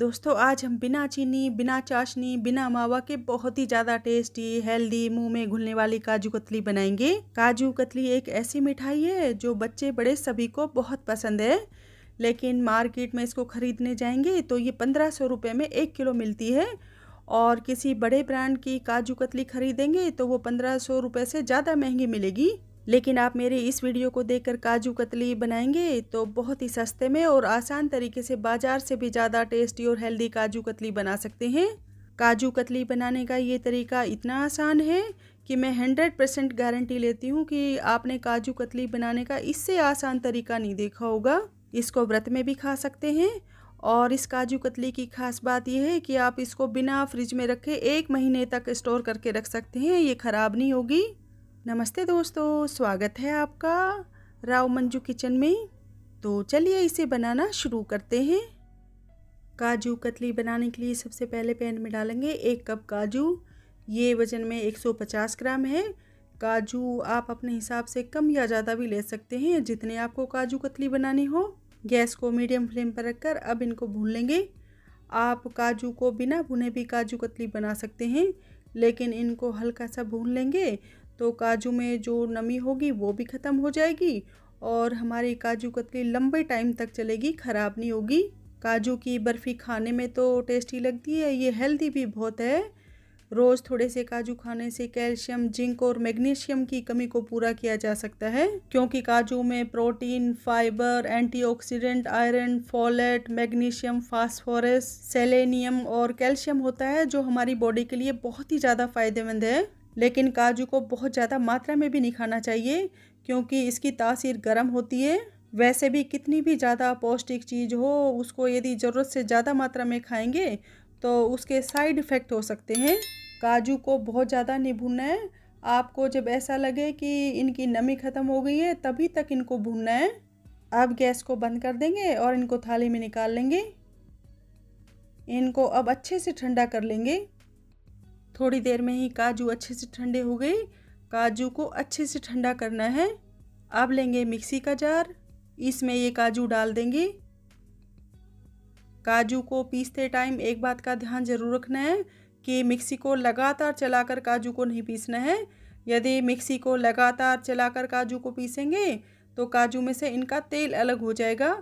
दोस्तों आज हम बिना चीनी बिना चाशनी बिना मावा के बहुत ही ज़्यादा टेस्टी हेल्दी मुंह में घुलने वाली काजू कतली बनाएंगे काजू कतली एक ऐसी मिठाई है जो बच्चे बड़े सभी को बहुत पसंद है लेकिन मार्केट में इसको ख़रीदने जाएंगे तो ये पंद्रह सौ रुपये में एक किलो मिलती है और किसी बड़े ब्रांड की काजू कतली ख़रीदेंगे तो वो पंद्रह सौ रुपये से ज़्यादा महंगी मिलेगी लेकिन आप मेरे इस वीडियो को देखकर काजू कतली बनाएंगे तो बहुत ही सस्ते में और आसान तरीके से बाज़ार से भी ज़्यादा टेस्टी और हेल्दी काजू कतली बना सकते हैं काजू कतली बनाने का ये तरीका इतना आसान है कि मैं हंड्रेड परसेंट गारंटी लेती हूँ कि आपने काजू कतली बनाने का इससे आसान तरीका नहीं देखा होगा इसको व्रत में भी खा सकते हैं और इस काजू कतली की खास बात यह है कि आप इसको बिना फ्रिज में रखे एक महीने तक स्टोर करके रख सकते हैं ये ख़राब नहीं होगी नमस्ते दोस्तों स्वागत है आपका राव मंजू किचन में तो चलिए इसे बनाना शुरू करते हैं काजू कतली बनाने के लिए सबसे पहले पैन में डालेंगे एक कप काजू ये वज़न में 150 ग्राम है काजू आप अपने हिसाब से कम या ज़्यादा भी ले सकते हैं जितने आपको काजू कतली बनानी हो गैस को मीडियम फ्लेम पर रखकर अब इनको भून लेंगे आप काजू को बिना भुने भी काजू कतली बना सकते हैं लेकिन इनको हल्का सा भून लेंगे तो काजू में जो नमी होगी वो भी ख़त्म हो जाएगी और हमारी काजू कतली लंबे टाइम तक चलेगी ख़राब नहीं होगी काजू की बर्फ़ी खाने में तो टेस्टी लगती है ये हेल्दी भी बहुत है रोज़ थोड़े से काजू खाने से कैल्शियम जिंक और मैग्नीशियम की कमी को पूरा किया जा सकता है क्योंकि काजू में protein fibre antioxidant iron folate magnesium phosphorus selenium और कैल्शियम होता है जो हमारी बॉडी के लिए बहुत ही ज़्यादा फायदेमंद है लेकिन काजू को बहुत ज़्यादा मात्रा में भी नहीं खाना चाहिए क्योंकि इसकी तासीर गर्म होती है वैसे भी कितनी भी ज़्यादा पौष्टिक चीज़ हो उसको यदि ज़रूरत से ज़्यादा मात्रा में खाएंगे तो उसके साइड इफ़ेक्ट हो सकते हैं काजू को बहुत ज़्यादा नहीं भूनना है आपको जब ऐसा लगे कि इनकी नमी ख़त्म हो गई है तभी तक इनको भूनना है अब गैस को बंद कर देंगे और इनको थाली में निकाल लेंगे इनको अब अच्छे से ठंडा कर लेंगे थोड़ी देर में ही काजू अच्छे से ठंडे हो गए काजू को अच्छे से ठंडा करना है अब लेंगे मिक्सी का जार इसमें ये काजू डाल देंगे काजू को पीसते टाइम एक बात का ध्यान जरूर रखना है कि मिक्सी को लगातार चलाकर काजू को नहीं पीसना है यदि मिक्सी को लगातार चलाकर काजू को पीसेंगे तो काजू में से इनका तेल अलग हो जाएगा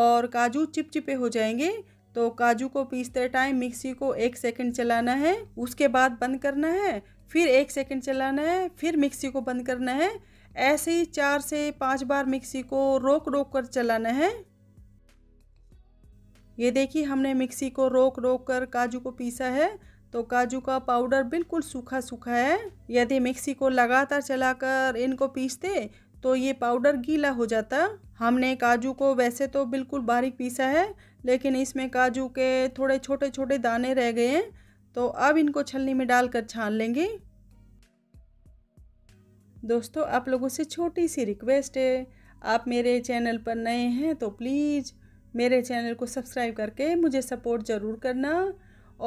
और काजू चिपचिपे हो जाएंगे तो काजू को पीसते टाइम मिक्सी को एक सेकंड चलाना है उसके बाद बंद करना है फिर एक सेकंड चलाना है फिर मिक्सी को बंद करना है ऐसे ही चार से पांच बार मिक्सी को रोक रोक कर चलाना है ये देखिए हमने मिक्सी को रोक रोक कर काजू को पीसा है तो काजू का पाउडर बिल्कुल सूखा सूखा है यदि मिक्सी को लगातार चलाकर इनको पीसते तो ये पाउडर गीला हो जाता हमने काजू को वैसे तो बिल्कुल बारीक पीसा है लेकिन इसमें काजू के थोड़े छोटे छोटे दाने रह गए हैं तो अब इनको छलनी में डालकर छान लेंगे दोस्तों आप लोगों से छोटी सी रिक्वेस्ट है आप मेरे चैनल पर नए हैं तो प्लीज़ मेरे चैनल को सब्सक्राइब करके मुझे सपोर्ट ज़रूर करना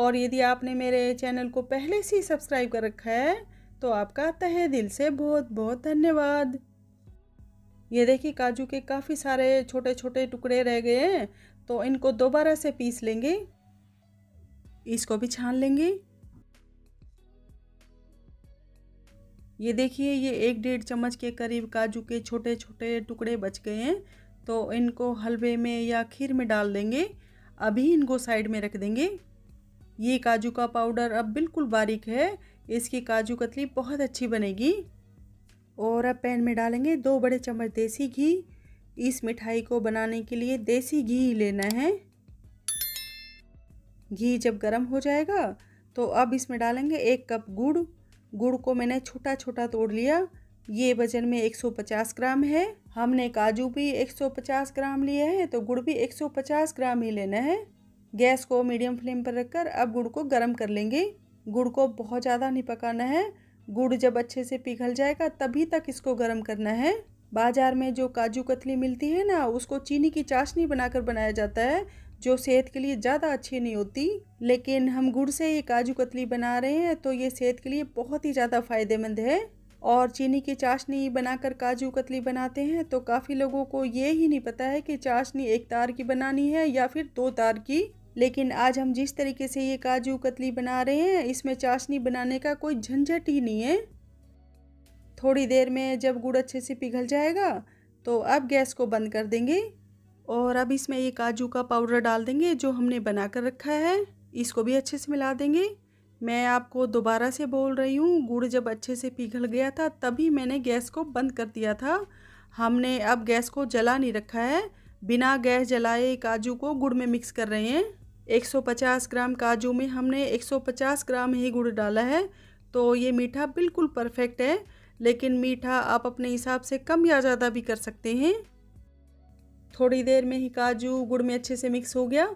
और यदि आपने मेरे चैनल को पहले से ही सब्सक्राइब कर रखा है तो आपका तहे दिल से बहुत बहुत धन्यवाद ये देखिए काजू के काफ़ी सारे छोटे छोटे टुकड़े रह गए हैं तो इनको दोबारा से पीस लेंगे इसको भी छान लेंगे ये देखिए ये एक डेढ़ चम्मच के करीब काजू के छोटे छोटे टुकड़े बच गए हैं तो इनको हलवे में या खीर में डाल देंगे अभी इनको साइड में रख देंगे ये काजू का पाउडर अब बिल्कुल बारीक है इसकी काजू कतली बहुत अच्छी बनेगी और अब पैन में डालेंगे दो बड़े चम्मच देसी घी इस मिठाई को बनाने के लिए देसी घी लेना है घी जब गर्म हो जाएगा तो अब इसमें डालेंगे एक कप गुड़ गुड़ को मैंने छोटा छोटा तोड़ लिया ये वजन में 150 ग्राम है हमने काजू भी 150 ग्राम लिए हैं तो गुड़ भी 150 ग्राम ही लेना है गैस को मीडियम फ्लेम पर रखकर अब गुड़ को गर्म कर लेंगे गुड़ को बहुत ज़्यादा नहीं पकाना है गुड़ जब अच्छे से पिघल जाएगा तभी तक इसको गर्म करना है बाज़ार में जो काजू कतली मिलती है ना उसको चीनी की चाशनी बनाकर बनाया जाता है जो सेहत के लिए ज़्यादा अच्छी नहीं होती लेकिन हम गुड़ से ये काजू कतली बना रहे हैं तो ये सेहत के लिए बहुत ही ज़्यादा फ़ायदेमंद है और चीनी की चाशनी बनाकर काजू कतली बनाते हैं तो काफ़ी लोगों को ये ही नहीं पता है कि चाशनी एक तार की बनानी है या फिर दो तार की लेकिन आज हम जिस तरीके से ये काजू कतली बना रहे हैं इसमें चाशनी बनाने का कोई झंझट ही नहीं है थोड़ी देर में जब गुड़ अच्छे से पिघल जाएगा तो अब गैस को बंद कर देंगे और अब इसमें ये काजू का पाउडर डाल देंगे जो हमने बना कर रखा है इसको भी अच्छे से मिला देंगे मैं आपको दोबारा से बोल रही हूँ गुड़ जब अच्छे से पिघल गया था तभी मैंने गैस को बंद कर दिया था हमने अब गैस को जला नहीं रखा है बिना गैस जलाए काजू को गुड़ में मिक्स कर रहे हैं 150 ग्राम काजू में हमने 150 ग्राम ही गुड़ डाला है तो ये मीठा बिल्कुल परफेक्ट है लेकिन मीठा आप अपने हिसाब से कम या ज़्यादा भी कर सकते हैं थोड़ी देर में ही काजू गुड़ में अच्छे से मिक्स हो गया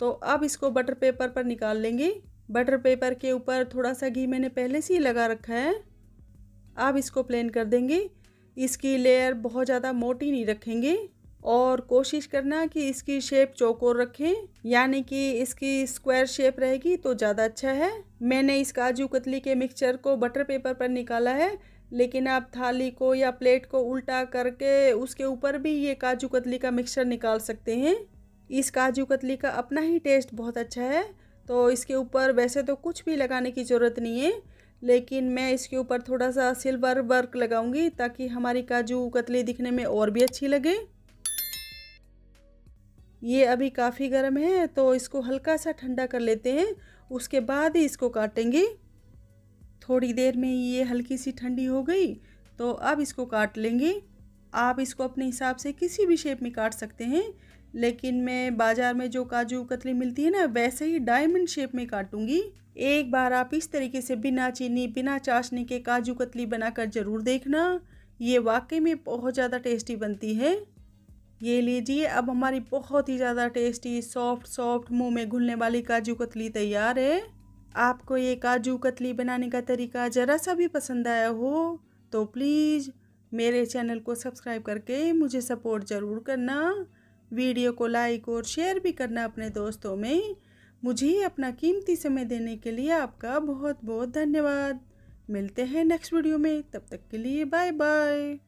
तो अब इसको बटर पेपर पर निकाल लेंगे बटर पेपर के ऊपर थोड़ा सा घी मैंने पहले से ही लगा रखा है आप इसको प्लेन कर देंगे इसकी लेयर बहुत ज़्यादा मोटी नहीं रखेंगे और कोशिश करना कि इसकी शेप चौकोर रखें यानी कि इसकी स्क्वायर शेप रहेगी तो ज़्यादा अच्छा है मैंने इस काजू कतली के मिक्सचर को बटर पेपर पर निकाला है लेकिन आप थाली को या प्लेट को उल्टा करके उसके ऊपर भी ये काजू कतली का मिक्सचर निकाल सकते हैं इस काजू कतली का अपना ही टेस्ट बहुत अच्छा है तो इसके ऊपर वैसे तो कुछ भी लगाने की ज़रूरत नहीं है लेकिन मैं इसके ऊपर थोड़ा सा सिल्वर वर्क लगाऊंगी ताकि हमारी काजू कतली दिखने में और भी अच्छी लगे ये अभी काफ़ी गर्म है तो इसको हल्का सा ठंडा कर लेते हैं उसके बाद ही इसको काटेंगे थोड़ी देर में ये हल्की सी ठंडी हो गई तो अब इसको काट लेंगे आप इसको अपने हिसाब से किसी भी शेप में काट सकते हैं लेकिन मैं बाज़ार में जो काजू कतली मिलती है ना वैसे ही डायमंड शेप में काटूंगी एक बार आप इस तरीके से बिना चीनी बिना चाशनी के काजू कतली बनाकर ज़रूर देखना ये वाकई में बहुत ज़्यादा टेस्टी बनती है ये लीजिए अब हमारी बहुत ही ज़्यादा टेस्टी सॉफ्ट सॉफ्ट मुँह में घुलने वाली काजू कतली तैयार है आपको ये काजू कतली बनाने का तरीका ज़रा सा भी पसंद आया हो तो प्लीज़ मेरे चैनल को सब्सक्राइब करके मुझे सपोर्ट ज़रूर करना वीडियो को लाइक और शेयर भी करना अपने दोस्तों में मुझे अपना कीमती समय देने के लिए आपका बहुत बहुत धन्यवाद मिलते हैं नेक्स्ट वीडियो में तब तक के लिए बाय बाय